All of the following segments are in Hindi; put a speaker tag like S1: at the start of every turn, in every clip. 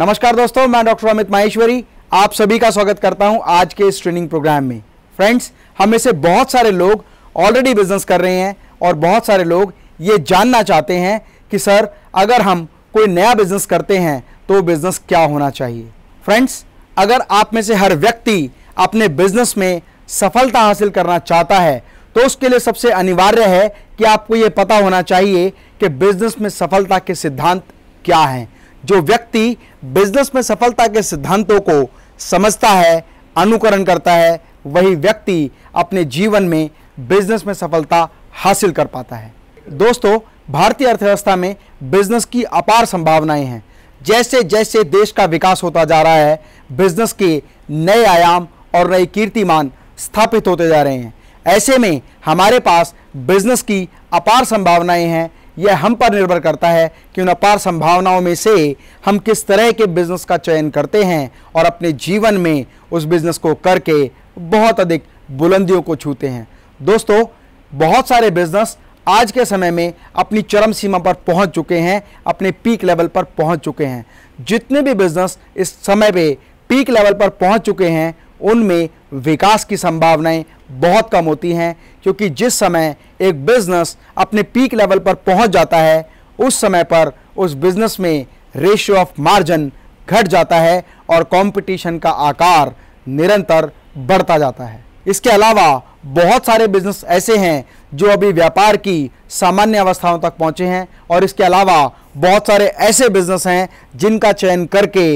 S1: नमस्कार दोस्तों मैं डॉक्टर अमित माहेश्वरी आप सभी का स्वागत करता हूं आज के इस ट्रेनिंग प्रोग्राम में फ्रेंड्स हम में से बहुत सारे लोग ऑलरेडी बिजनेस कर रहे हैं और बहुत सारे लोग ये जानना चाहते हैं कि सर अगर हम कोई नया बिजनेस करते हैं तो बिजनेस क्या होना चाहिए फ्रेंड्स अगर आप में से हर व्यक्ति अपने बिजनेस में सफलता हासिल करना चाहता है तो उसके लिए सबसे अनिवार्य है कि आपको ये पता होना चाहिए कि बिजनेस में सफलता के सिद्धांत क्या हैं जो व्यक्ति बिजनेस में सफलता के सिद्धांतों को समझता है अनुकरण करता है वही व्यक्ति अपने जीवन में बिजनेस में सफलता हासिल कर पाता है दोस्तों भारतीय अर्थव्यवस्था में बिजनेस की अपार संभावनाएं हैं जैसे जैसे देश का विकास होता जा रहा है बिजनेस के नए आयाम और नए कीर्तिमान स्थापित होते जा रहे हैं ऐसे में हमारे पास बिजनेस की अपार संभावनाएं हैं यह हम पर निर्भर करता है कि उन अपार संभावनाओं में से हम किस तरह के बिजनेस का चयन करते हैं और अपने जीवन में उस बिजनेस को करके बहुत अधिक बुलंदियों को छूते हैं दोस्तों बहुत सारे बिजनेस आज के समय में अपनी चरम सीमा पर पहुंच चुके हैं अपने पीक लेवल पर पहुंच चुके हैं जितने भी बिजनेस इस समय पे पीक लेवल पर पहुंच चुके हैं उनमें विकास की संभावनाएं बहुत कम होती हैं क्योंकि जिस समय एक बिज़नेस अपने पीक लेवल पर पहुंच जाता है उस समय पर उस बिज़नेस में रेशियो ऑफ मार्जिन घट जाता है और कंपटीशन का आकार निरंतर बढ़ता जाता है इसके अलावा बहुत सारे बिजनेस ऐसे हैं जो अभी व्यापार की सामान्य अवस्थाओं तक पहुंचे हैं और इसके अलावा बहुत सारे ऐसे बिजनेस हैं जिनका चयन करके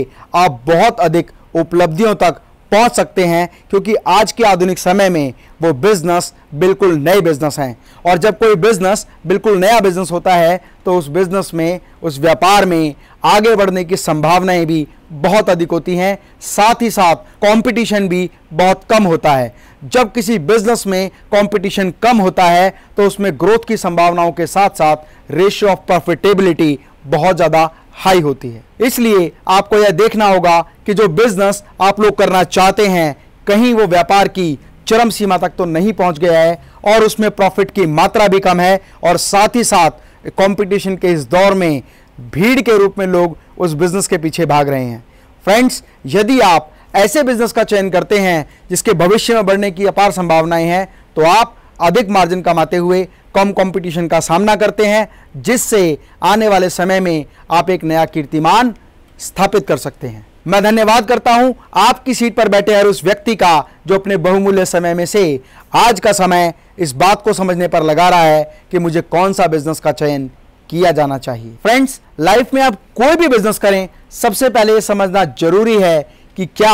S1: आप बहुत अधिक उपलब्धियों तक पहुंच सकते हैं क्योंकि आज के आधुनिक समय में वो बिज़नेस बिल्कुल नए बिज़नेस हैं और जब कोई बिज़नेस बिल्कुल नया बिज़नेस होता है तो उस बिज़नेस में उस व्यापार में आगे बढ़ने की संभावनाएं भी बहुत अधिक होती हैं साथ ही साथ कंपटीशन भी बहुत कम होता है जब किसी बिज़नेस में कंपटीशन कम होता है तो उसमें ग्रोथ की संभावनाओं के साथ साथ रेशियो ऑफ प्रॉफिटेबिलिटी बहुत ज़्यादा हाई होती है इसलिए आपको यह देखना होगा कि जो बिजनेस आप लोग करना चाहते हैं कहीं वो व्यापार की चरम सीमा तक तो नहीं पहुंच गया है और उसमें प्रॉफिट की मात्रा भी कम है और साथ ही साथ कंपटीशन के इस दौर में भीड़ के रूप में लोग उस बिजनेस के पीछे भाग रहे हैं फ्रेंड्स यदि आप ऐसे बिजनेस का चयन करते हैं जिसके भविष्य में बढ़ने की अपार संभावनाएं हैं तो आप अधिक मार्जिन कमाते हुए कम कंपटीशन का सामना करते हैं जिससे आने वाले समय में आप एक नया कीर्तिमान स्थापित कर सकते हैं मैं धन्यवाद करता हूं आपकी सीट पर बैठे हर उस व्यक्ति का जो अपने बहुमूल्य समय में से आज का समय इस बात को समझने पर लगा रहा है कि मुझे कौन सा बिजनेस का चयन किया जाना चाहिए फ्रेंड्स लाइफ में आप कोई भी बिजनेस करें सबसे पहले ये समझना जरूरी है कि क्या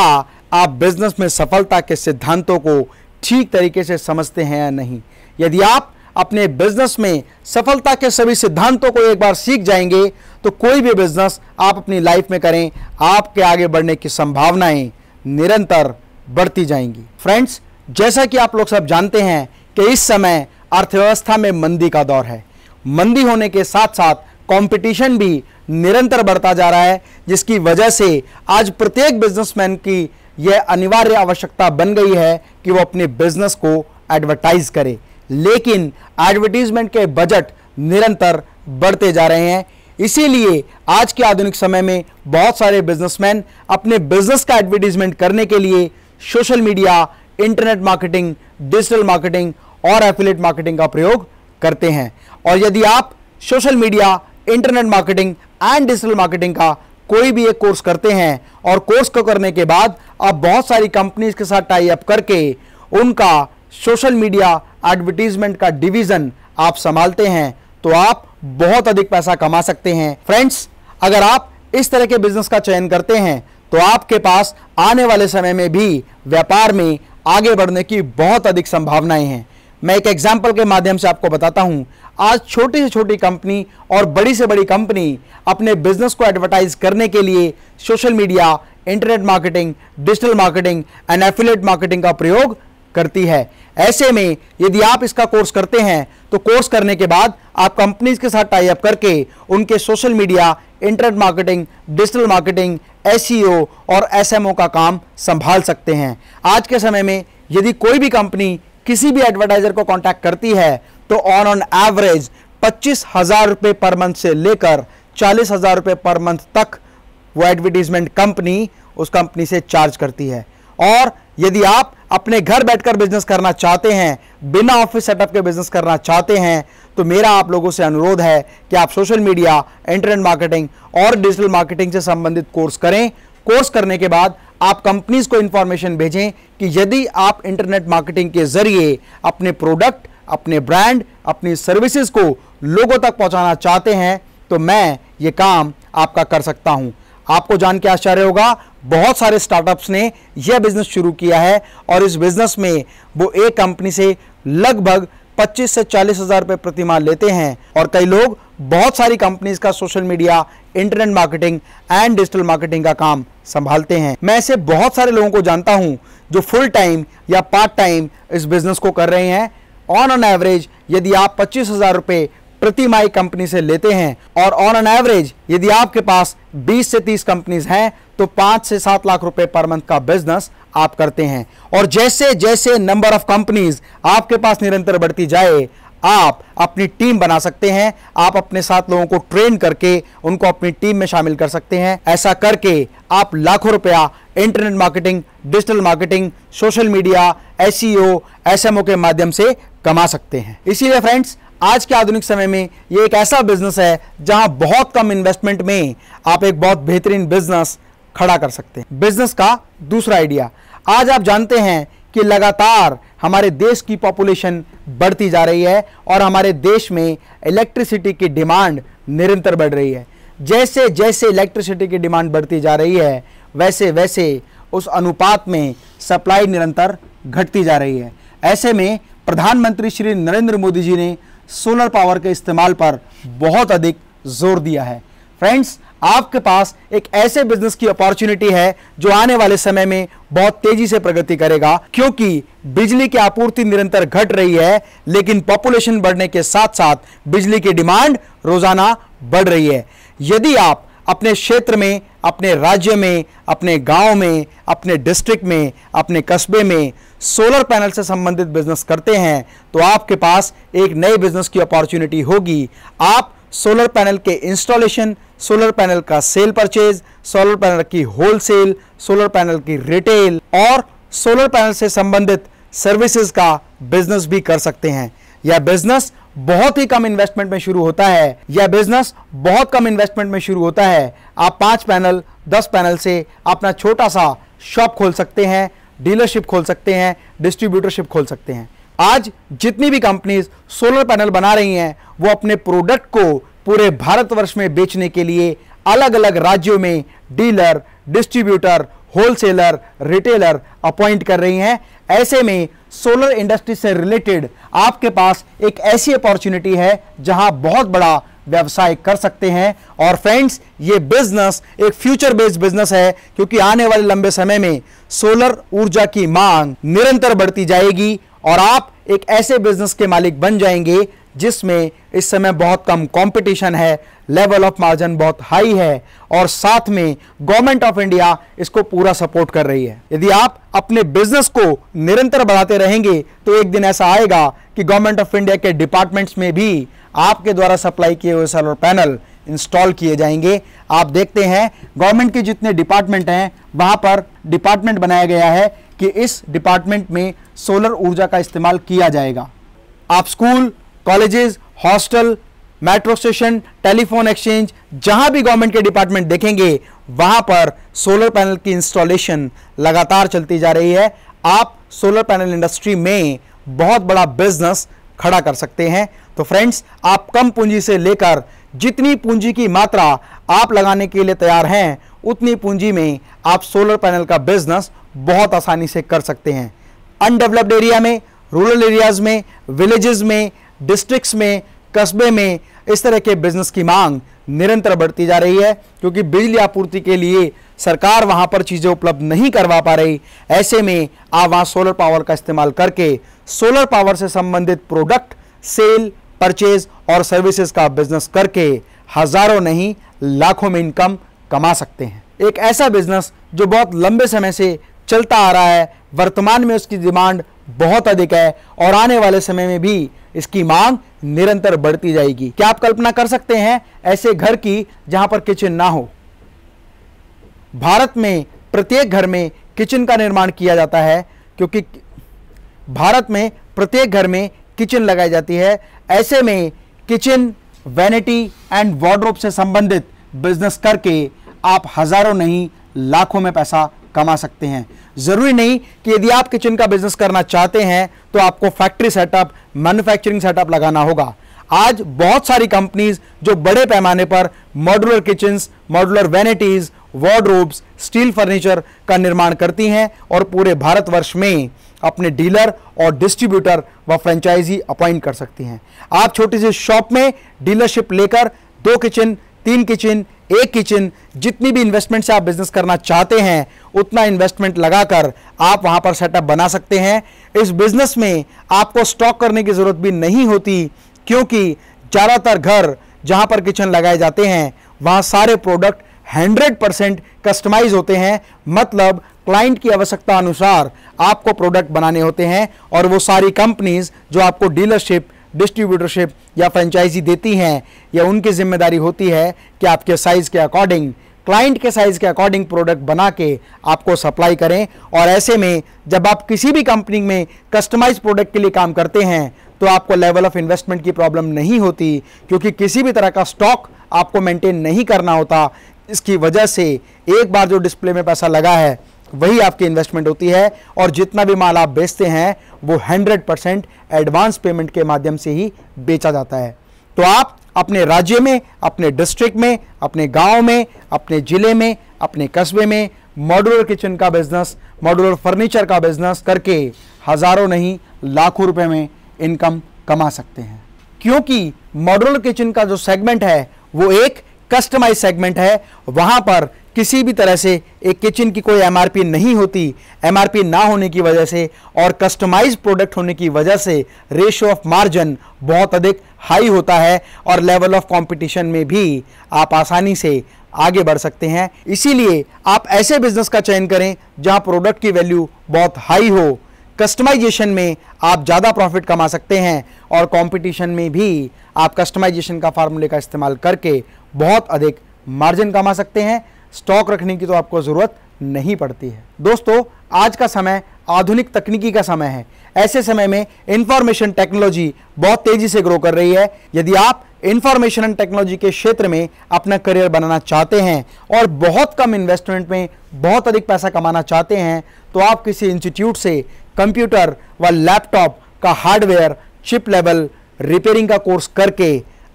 S1: आप बिजनेस में सफलता के सिद्धांतों को ठीक तरीके से समझते हैं या नहीं यदि आप अपने बिजनेस में सफलता के सभी सिद्धांतों को एक बार सीख जाएंगे तो कोई भी बिजनेस आप अपनी लाइफ में करें आपके आगे बढ़ने की संभावनाएं निरंतर बढ़ती जाएंगी फ्रेंड्स जैसा कि आप लोग सब जानते हैं कि इस समय अर्थव्यवस्था में मंदी का दौर है मंदी होने के साथ साथ कंपटीशन भी निरंतर बढ़ता जा रहा है जिसकी वजह से आज प्रत्येक बिजनेसमैन की यह अनिवार्य आवश्यकता बन गई है कि वो अपने बिजनेस को एडवर्टाइज करे लेकिन एडवर्टीजमेंट के बजट निरंतर बढ़ते जा रहे हैं इसीलिए आज के आधुनिक समय में बहुत सारे बिजनेसमैन अपने बिजनेस का एडवर्टीजमेंट करने के लिए social media internet marketing digital marketing और एफिलेट मार्केटिंग का प्रयोग करते हैं और यदि आप social media internet marketing and digital marketing का कोई भी एक कोर्स करते हैं और कोर्स को करने के बाद आप बहुत सारी कंपनीज के साथ टाई अप करके उनका सोशल मीडिया एडवर्टीजमेंट का डिवीजन आप संभालते हैं तो आप बहुत अधिक पैसा कमा सकते हैं फ्रेंड्स अगर आप इस तरह के बिजनेस का चयन करते हैं तो आपके पास आने वाले समय में भी व्यापार में आगे बढ़ने की बहुत अधिक संभावनाएं हैं मैं एक एग्जाम्पल के माध्यम से आपको बताता हूं आज छोटी से छोटी कंपनी और बड़ी से बड़ी कंपनी अपने बिजनेस को एडवर्टाइज करने के लिए social media internet marketing digital marketing and affiliate marketing का प्रयोग करती है ऐसे में यदि आप इसका कोर्स करते हैं तो कोर्स करने के बाद आप कंपनीज के साथ टाई अप करके उनके social media internet marketing digital marketing S और एस का काम संभाल सकते हैं आज के समय में यदि कोई भी कंपनी किसी भी एडवर्टाइजर को कॉन्टैक्ट करती है तो ऑन ऑन एवरेज पच्चीस हज़ार रुपये पर मंथ से लेकर चालीस हज़ार रुपये पर मंथ तक वो एडवर्टीजमेंट कंपनी उस कंपनी से चार्ज करती है और यदि आप अपने घर बैठकर बिजनेस करना चाहते हैं बिना ऑफिस सेटअप के बिजनेस करना चाहते हैं तो मेरा आप लोगों से अनुरोध है कि आप सोशल मीडिया इंटरनेट मार्केटिंग और डिजिटल मार्केटिंग से संबंधित कोर्स करें कोर्स करने के बाद आप कंपनीज को इंफॉर्मेशन भेजें कि यदि आप इंटरनेट मार्केटिंग के जरिए अपने प्रोडक्ट अपने ब्रांड अपनी सर्विसेज को लोगों तक पहुंचाना चाहते हैं तो मैं ये काम आपका कर सकता हूं आपको जान के आश्चर्य होगा बहुत सारे स्टार्टअप्स ने यह बिजनेस शुरू किया है और इस बिजनेस में वो एक कंपनी से लगभग 25 से चालीस हजार रुपये प्रतिमा लेते हैं और कई लोग बहुत सारी कंपनीज का social media internet marketing and digital marketing का काम संभालते हैं मैं ऐसे बहुत सारे लोगों को जानता हूँ जो फुल टाइम या पार्ट टाइम इस बिजनेस को कर रहे हैं ऑन एन एवरेज यदि आप पच्चीस हजार रुपये प्रति माई कंपनी से लेते हैं और ऑन एन एवरेज यदि आपके पास 20 से 30 कंपनीज हैं तो 5 से 7 लाख रुपए पर मंथ का बिजनेस आप करते हैं और जैसे जैसे नंबर ऑफ कंपनीज आपके पास निरंतर बढ़ती जाए आप अपनी टीम बना सकते हैं आप अपने साथ लोगों को ट्रेन करके उनको अपनी टीम में शामिल कर सकते हैं ऐसा करके आप लाखों रुपया internet marketing digital marketing social media S C के माध्यम से कमा सकते हैं इसीलिए फ्रेंड्स आज के आधुनिक समय में ये एक ऐसा बिजनेस है जहां बहुत कम इन्वेस्टमेंट में आप एक बहुत बेहतरीन बिजनेस खड़ा कर सकते हैं बिजनेस का दूसरा आइडिया आज आप जानते हैं कि लगातार हमारे देश की पॉपुलेशन बढ़ती जा रही है और हमारे देश में इलेक्ट्रिसिटी की डिमांड निरंतर बढ़ रही है जैसे जैसे इलेक्ट्रिसिटी की डिमांड बढ़ती जा रही है वैसे वैसे उस अनुपात में सप्लाई निरंतर घटती जा रही है ऐसे में प्रधानमंत्री श्री नरेंद्र मोदी जी ने सोलर पावर के इस्तेमाल पर बहुत अधिक जोर दिया है फ्रेंड्स आपके पास एक ऐसे बिजनेस की अपॉर्चुनिटी है जो आने वाले समय में बहुत तेजी से प्रगति करेगा क्योंकि बिजली की आपूर्ति निरंतर घट रही है लेकिन पॉपुलेशन बढ़ने के साथ साथ बिजली की डिमांड रोजाना बढ़ रही है यदि आप अपने क्षेत्र में अपने राज्य में अपने गांव में अपने डिस्ट्रिक्ट में अपने कस्बे में सोलर पैनल से संबंधित बिजनेस करते हैं तो आपके पास एक नए बिजनेस की अपॉर्चुनिटी होगी आप सोलर पैनल के इंस्टॉलेशन सोलर पैनल का सेल परचेज सोलर पैनल की होलसेल सोलर पैनल की रिटेल और सोलर पैनल से संबंधित सर्विसेज का बिजनेस भी कर सकते हैं यह बिजनेस बहुत ही कम इन्वेस्टमेंट में शुरू होता है यह बिजनेस बहुत कम इन्वेस्टमेंट में शुरू होता है आप पांच पैनल दस पैनल से अपना छोटा सा शॉप खोल सकते हैं डीलरशिप खोल सकते हैं डिस्ट्रीब्यूटरशिप खोल सकते हैं आज जितनी भी कंपनीज सोलर पैनल बना रही हैं वो अपने प्रोडक्ट को पूरे भारतवर्ष में बेचने के लिए अलग अलग राज्यों में dealer distributor wholesaler retailer appoint कर रही हैं ऐसे में सोलर इंडस्ट्री से रिलेटेड आपके पास एक ऐसी अपॉर्चुनिटी है जहां बहुत बड़ा व्यवसाय कर सकते हैं और फ्रेंड्स ये बिजनेस एक फ्यूचर बेस्ड बिजनेस है क्योंकि आने वाले लंबे समय में सोलर ऊर्जा की मांग निरंतर बढ़ती जाएगी और आप एक ऐसे बिजनेस के मालिक बन जाएंगे जिसमें इस समय बहुत कम कंपटीशन है लेवल ऑफ मार्जिन बहुत हाई है और साथ में गवर्नमेंट ऑफ इंडिया इसको पूरा सपोर्ट कर रही है यदि आप अपने बिजनेस को निरंतर बढ़ाते रहेंगे तो एक दिन ऐसा आएगा कि गवर्नमेंट ऑफ इंडिया के डिपार्टमेंट्स में भी आपके द्वारा सप्लाई किए हुए सोलर पैनल इंस्टॉल किए जाएंगे आप देखते हैं गवर्नमेंट के जितने डिपार्टमेंट हैं वहां पर डिपार्टमेंट बनाया गया है कि इस डिपार्टमेंट में सोलर ऊर्जा का इस्तेमाल किया जाएगा आप school colleges hostel metro station telephone exchange जहां भी गवर्नमेंट के डिपार्टमेंट देखेंगे वहां पर सोलर पैनल की इंस्टॉलेशन लगातार चलती जा रही है आप सोलर पैनल इंडस्ट्री में बहुत बड़ा बिजनेस खड़ा कर सकते हैं तो फ्रेंड्स आप कम पूंजी से लेकर जितनी पूंजी की मात्रा आप लगाने के लिए तैयार हैं उतनी पूंजी में आप सोलर पैनल का बिजनेस बहुत आसानी से कर सकते हैं अनडेवलप्ड एरिया में रूरल एरियाज़ में विलेजेस में डिस्ट्रिक्ट्स में कस्बे में इस तरह के बिजनेस की मांग निरंतर बढ़ती जा रही है क्योंकि बिजली आपूर्ति के लिए सरकार वहां पर चीज़ें उपलब्ध नहीं करवा पा रही ऐसे में आप वहां सोलर पावर का इस्तेमाल करके सोलर पावर से संबंधित प्रोडक्ट सेल परचेज और सर्विसेज का बिजनेस करके हजारों नहीं लाखों में इनकम कमा सकते हैं एक ऐसा बिजनेस जो बहुत लंबे समय से चलता आ रहा है वर्तमान में उसकी डिमांड बहुत अधिक है और आने वाले समय में भी इसकी मांग निरंतर बढ़ती जाएगी क्या आप कल्पना कर सकते हैं ऐसे घर की जहां पर किचन ना हो भारत में प्रत्येक घर में किचन का निर्माण किया जाता है क्योंकि भारत में प्रत्येक घर में किचन लगाई जाती है ऐसे में किचन वैनिटी एंड वार्ड्रोप से संबंधित बिजनेस करके आप हजारों नहीं लाखों में पैसा कमा सकते हैं ज़रूरी नहीं कि यदि आप किचन का बिजनेस करना चाहते हैं तो आपको फैक्ट्री सेटअप मैन्युफैक्चरिंग सेटअप लगाना होगा आज बहुत सारी कंपनीज जो बड़े पैमाने पर modular kitchens modular vanities wardrobes steel furniture का निर्माण करती हैं और पूरे भारतवर्ष में अपने डीलर और डिस्ट्रीब्यूटर व फ्रेंचाइजी अपॉइंट कर सकती हैं आप छोटी सी शॉप में डीलरशिप लेकर दो किचन तीन किचन एक किचन जितनी भी इन्वेस्टमेंट से आप बिजनेस करना चाहते हैं उतना इन्वेस्टमेंट लगाकर आप वहां पर सेटअप बना सकते हैं इस बिजनेस में आपको स्टॉक करने की ज़रूरत भी नहीं होती क्योंकि ज़्यादातर घर जहां पर किचन लगाए जाते हैं वहां सारे प्रोडक्ट 100 परसेंट कस्टमाइज होते हैं मतलब क्लाइंट की आवश्यकता अनुसार आपको प्रोडक्ट बनाने होते हैं और वो सारी कंपनीज जो आपको डीलरशिप डिस्ट्रीब्यूटरशिप या फ्रेंचाइजी देती हैं या उनकी जिम्मेदारी होती है कि आपके साइज़ के अकॉर्डिंग क्लाइंट के साइज़ के अकॉर्डिंग प्रोडक्ट बना के आपको सप्लाई करें और ऐसे में जब आप किसी भी कंपनी में कस्टमाइज प्रोडक्ट के लिए काम करते हैं तो आपको लेवल ऑफ इन्वेस्टमेंट की प्रॉब्लम नहीं होती क्योंकि किसी भी तरह का स्टॉक आपको मेंटेन नहीं करना होता इसकी वजह से एक बार जो डिस्प्ले में पैसा लगा है वही आपकी इन्वेस्टमेंट होती है और जितना भी माल आप बेचते हैं वो 100 परसेंट एडवांस पेमेंट के माध्यम से ही बेचा जाता है तो आप अपने राज्य में अपने डिस्ट्रिक्ट में अपने गांव में अपने ज़िले में अपने कस्बे में मॉडुलर किचन का बिजनेस मॉडुलर फर्नीचर का बिजनेस करके हज़ारों नहीं लाखों रुपए में इनकम कमा सकते हैं क्योंकि मॉडुलर किचन का जो सेगमेंट है वो एक कस्टमाइज सेगमेंट है वहाँ पर किसी भी तरह से एक किचन की कोई एमआरपी नहीं होती एमआरपी ना होने की वजह से और कस्टमाइज प्रोडक्ट होने की वजह से रेशो ऑफ मार्जिन बहुत अधिक हाई होता है और लेवल ऑफ कंपटीशन में भी आप आसानी से आगे बढ़ सकते हैं इसीलिए आप ऐसे बिजनेस का चयन करें जहां प्रोडक्ट की वैल्यू बहुत हाई हो कस्टमाइजेशन में आप ज़्यादा प्रॉफिट कमा सकते हैं और कंपटीशन में भी आप कस्टमाइजेशन का फार्मूले का इस्तेमाल करके बहुत अधिक मार्जिन कमा सकते हैं स्टॉक रखने की तो आपको ज़रूरत नहीं पड़ती है दोस्तों आज का समय आधुनिक तकनीकी का समय है ऐसे समय में इंफॉर्मेशन टेक्नोलॉजी बहुत तेज़ी से ग्रो कर रही है यदि आप इंफॉर्मेशन एंड टेक्नोलॉजी के क्षेत्र में अपना करियर बनाना चाहते हैं और बहुत कम इन्वेस्टमेंट में बहुत अधिक पैसा कमाना चाहते हैं तो आप किसी इंस्टीट्यूट से कंप्यूटर व लैपटॉप का हार्डवेयर चिप लेवल रिपेयरिंग का कोर्स करके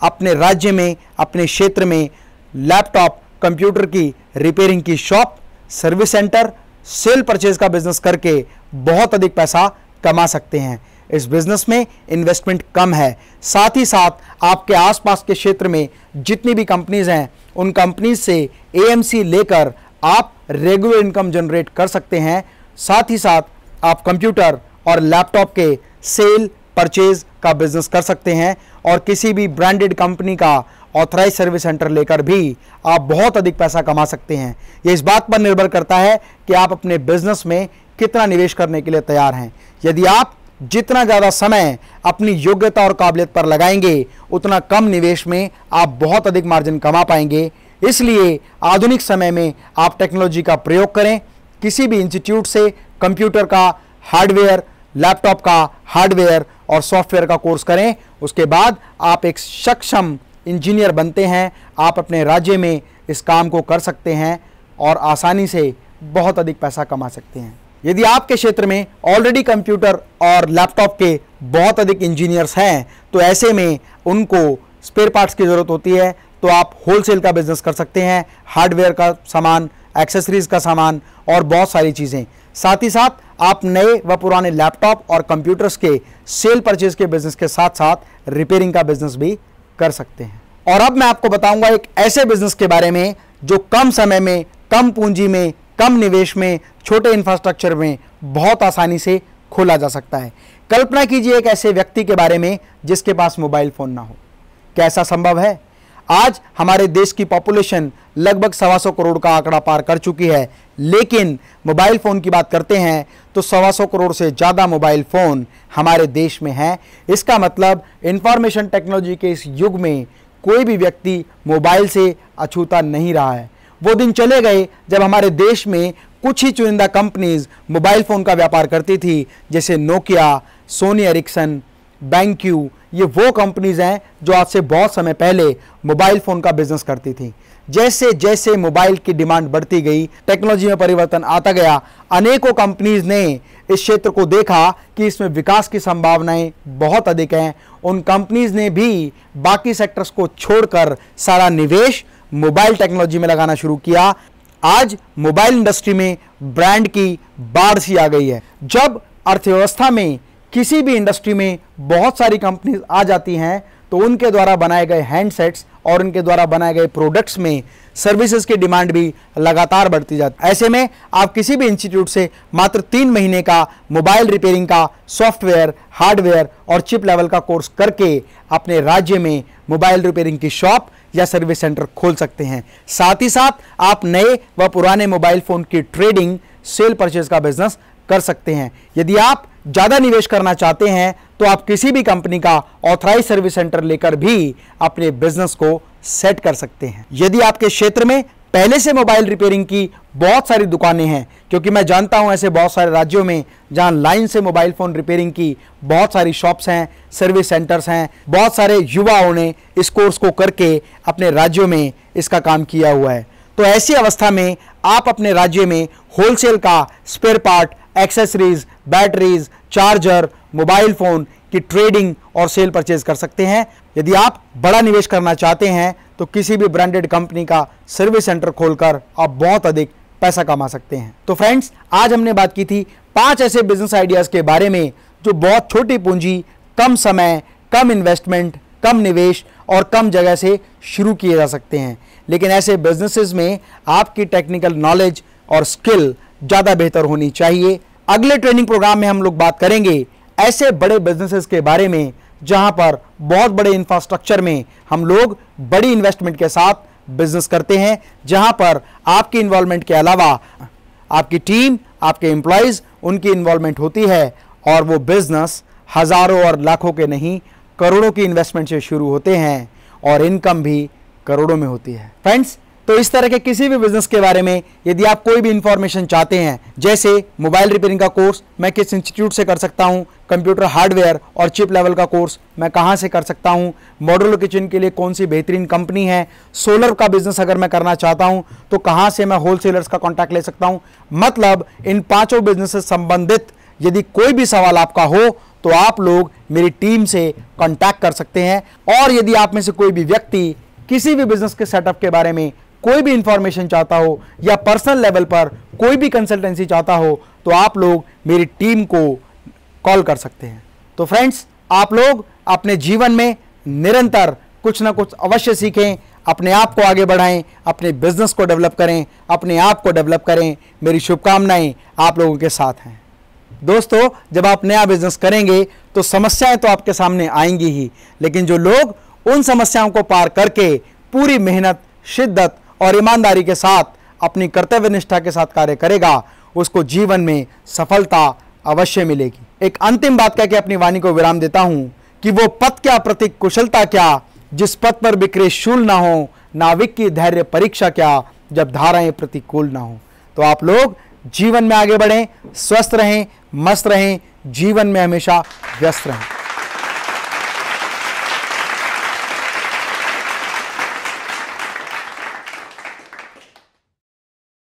S1: अपने राज्य में अपने क्षेत्र में लैपटॉप कंप्यूटर की रिपेयरिंग की shop service centre sale purchase का बिजनेस करके बहुत अधिक पैसा कमा सकते हैं इस बिजनेस में इन्वेस्टमेंट कम है साथ ही साथ आपके आसपास के क्षेत्र में जितनी भी कंपनीज हैं उन कंपनीज से एएमसी लेकर आप रेगुलर इनकम जनरेट कर सकते हैं साथ ही साथ आप कंप्यूटर और लैपटॉप के सेल परचेज का बिजनेस कर सकते हैं और किसी भी ब्रांडेड कंपनी का ऑथराइज सर्विस सेंटर लेकर भी आप बहुत अधिक पैसा कमा सकते हैं ये इस बात पर निर्भर करता है कि आप अपने बिजनेस में कितना निवेश करने के लिए तैयार हैं यदि आप जितना ज़्यादा समय अपनी योग्यता और काबिलियत पर लगाएंगे उतना कम निवेश में आप बहुत अधिक मार्जिन कमा पाएंगे इसलिए आधुनिक समय में आप टेक्नोलॉजी का प्रयोग करें किसी भी इंस्टीट्यूट से कंप्यूटर का हार्डवेयर लैपटॉप का हार्डवेयर और सॉफ्टवेयर का कोर्स करें उसके बाद आप एक सक्षम इंजीनियर बनते हैं आप अपने राज्य में इस काम को कर सकते हैं और आसानी से बहुत अधिक पैसा कमा सकते हैं यदि आपके क्षेत्र में ऑलरेडी कंप्यूटर और लैपटॉप के बहुत अधिक इंजीनियर्स हैं तो ऐसे में उनको स्पेयर पार्ट्स की ज़रूरत होती है तो आप होलसेल का बिज़नेस कर सकते हैं हार्डवेयर का सामान एक्सेसरीज़ का सामान और बहुत सारी चीज़ें साथ ही साथ आप नए व पुराने लैपटॉप और कंप्यूटर्स के सेल परचेज के बिज़नेस के साथ साथ रिपेयरिंग का बिज़नेस भी कर सकते हैं और अब मैं आपको बताऊंगा एक ऐसे बिजनेस के बारे में जो कम समय में कम पूंजी में कम निवेश में छोटे इंफ्रास्ट्रक्चर में बहुत आसानी से खोला जा सकता है कल्पना कीजिए एक ऐसे व्यक्ति के बारे में जिसके पास मोबाइल फ़ोन ना हो क्या ऐसा संभव है आज हमारे देश की पॉपुलेशन लगभग सवा सौ करोड़ का आंकड़ा पार कर चुकी है लेकिन मोबाइल फ़ोन की बात करते हैं तो सवा सौ करोड़ से ज़्यादा मोबाइल फ़ोन हमारे देश में हैं इसका मतलब इंफॉर्मेशन टेक्नोलॉजी के इस युग में कोई भी व्यक्ति मोबाइल से अछूता नहीं रहा है वो दिन चले गए जब हमारे देश में कुछ ही चुनिंदा कंपनीज मोबाइल फ़ोन का व्यापार करती थी जैसे नोकिया सोनी एरिक्सन बैंक्यू ये वो कंपनीज़ हैं जो आज से बहुत समय पहले मोबाइल फ़ोन का बिजनेस करती थी जैसे जैसे मोबाइल की डिमांड बढ़ती गई टेक्नोलॉजी में परिवर्तन आता गया अनेकों कंपनीज़ ने इस क्षेत्र को देखा कि इसमें विकास की संभावनाएं बहुत अधिक हैं उन कंपनीज़ ने भी बाकी सेक्टर्स को छोड़कर सारा निवेश मोबाइल टेक्नोलॉजी में लगाना शुरू किया आज मोबाइल इंडस्ट्री में ब्रांड की बाढ़ सी आ गई है जब अर्थव्यवस्था में किसी भी इंडस्ट्री में बहुत सारी कंपनीज आ जाती हैं तो उनके द्वारा बनाए गए हैंडसेट्स और उनके द्वारा बनाए गए प्रोडक्ट्स में सर्विसेज की डिमांड भी लगातार बढ़ती जाती है ऐसे में आप किसी भी इंस्टीट्यूट से मात्र तीन महीने का मोबाइल रिपेयरिंग का सॉफ्टवेयर हार्डवेयर और चिप लेवल का कोर्स करके अपने राज्य में मोबाइल रिपेयरिंग की शॉप या सर्विस सेंटर खोल सकते हैं साथ ही साथ आप नए व पुराने मोबाइल फ़ोन की ट्रेडिंग सेल परचेज का बिजनेस कर सकते हैं यदि आप ज़्यादा निवेश करना चाहते हैं तो आप किसी भी कंपनी का ऑथराइज सर्विस सेंटर लेकर भी अपने बिजनेस को सेट कर सकते हैं यदि आपके क्षेत्र में पहले से मोबाइल रिपेयरिंग की बहुत सारी दुकानें हैं क्योंकि मैं जानता हूं ऐसे बहुत सारे राज्यों में जहां लाइन से मोबाइल फ़ोन रिपेयरिंग की बहुत सारी शॉप्स हैं सर्विस सेंटर्स हैं बहुत सारे युवाओं ने इस कोर्स को करके अपने राज्यों में इसका काम किया हुआ है तो ऐसी अवस्था में आप अपने राज्य में होलसेल का spare part accessories batteries charger mobile phone की ट्रेडिंग और सेल परचेज कर सकते हैं यदि आप बड़ा निवेश करना चाहते हैं तो किसी भी ब्रांडेड कंपनी का सर्विस सेंटर खोलकर आप बहुत अधिक पैसा कमा सकते हैं तो फ्रेंड्स आज हमने बात की थी पांच ऐसे बिजनेस आइडियाज़ के बारे में जो बहुत छोटी पूंजी कम समय कम इन्वेस्टमेंट कम निवेश और कम जगह से शुरू किए जा सकते हैं लेकिन ऐसे बिजनेसेस में आपकी टेक्निकल नॉलेज और स्किल ज़्यादा बेहतर होनी चाहिए अगले ट्रेनिंग प्रोग्राम में हम लोग बात करेंगे ऐसे बड़े बिजनेसेस के बारे में जहां पर बहुत बड़े इंफ्रास्ट्रक्चर में हम लोग बड़ी इन्वेस्टमेंट के साथ बिजनेस करते हैं जहां पर आपकी इन्वॉल्वमेंट के अलावा आपकी टीम आपके एम्प्लॉयज़ उनकी इन्वॉल्वमेंट होती है और वो बिजनेस हज़ारों और लाखों के नहीं करोड़ों की इन्वेस्टमेंट से शुरू होते हैं और इनकम भी करोड़ों में होती है फ्रेंड्स तो इस तरह के किसी भी बिजनेस के बारे में यदि आप कोई भी इंफॉर्मेशन चाहते हैं जैसे मोबाइल रिपेयरिंग का कोर्स मैं किस इंस्टीट्यूट से कर सकता हूं, कंप्यूटर हार्डवेयर और चिप लेवल का कोर्स मैं कहां से कर सकता हूं, मॉडल किचन के लिए कौन सी बेहतरीन कंपनी है सोलर का बिजनेस अगर मैं करना चाहता हूँ तो कहाँ से मैं होलसेलर्स का कॉन्टैक्ट ले सकता हूँ मतलब इन पाँचों बिजनेस से संबंधित यदि कोई भी सवाल आपका हो तो आप लोग मेरी टीम से कॉन्टैक्ट कर सकते हैं और यदि आप में से कोई भी व्यक्ति किसी भी बिजनेस के सेटअप के बारे में कोई भी इंफॉर्मेशन चाहता हो या पर्सनल लेवल पर कोई भी कंसल्टेंसी चाहता हो तो आप लोग मेरी टीम को कॉल कर सकते हैं तो फ्रेंड्स आप लोग अपने जीवन में निरंतर कुछ ना कुछ अवश्य सीखें अपने आप को आगे बढ़ाएं अपने बिजनेस को डेवलप करें अपने आप को डेवलप करें मेरी शुभकामनाएं आप लोगों के साथ हैं दोस्तों जब आप नया बिजनेस करेंगे तो समस्याएं तो आपके सामने आएंगी ही लेकिन जो लोग उन समस्याओं को पार करके पूरी मेहनत शिद्दत और ईमानदारी के साथ अपनी कर्तव्य निष्ठा के साथ कार्य करेगा उसको जीवन में सफलता अवश्य मिलेगी एक अंतिम बात कह के अपनी वाणी को विराम देता हूं कि वो पद क्या प्रतीक कुशलता क्या जिस पद पर बिखरे शूल ना हो नाविक की धैर्य परीक्षा क्या जब धाराएं प्रतिकूल ना हो तो आप लोग जीवन में आगे बढ़ें स्वस्थ रहें मस्त रहें जीवन में हमेशा व्यस्त रहें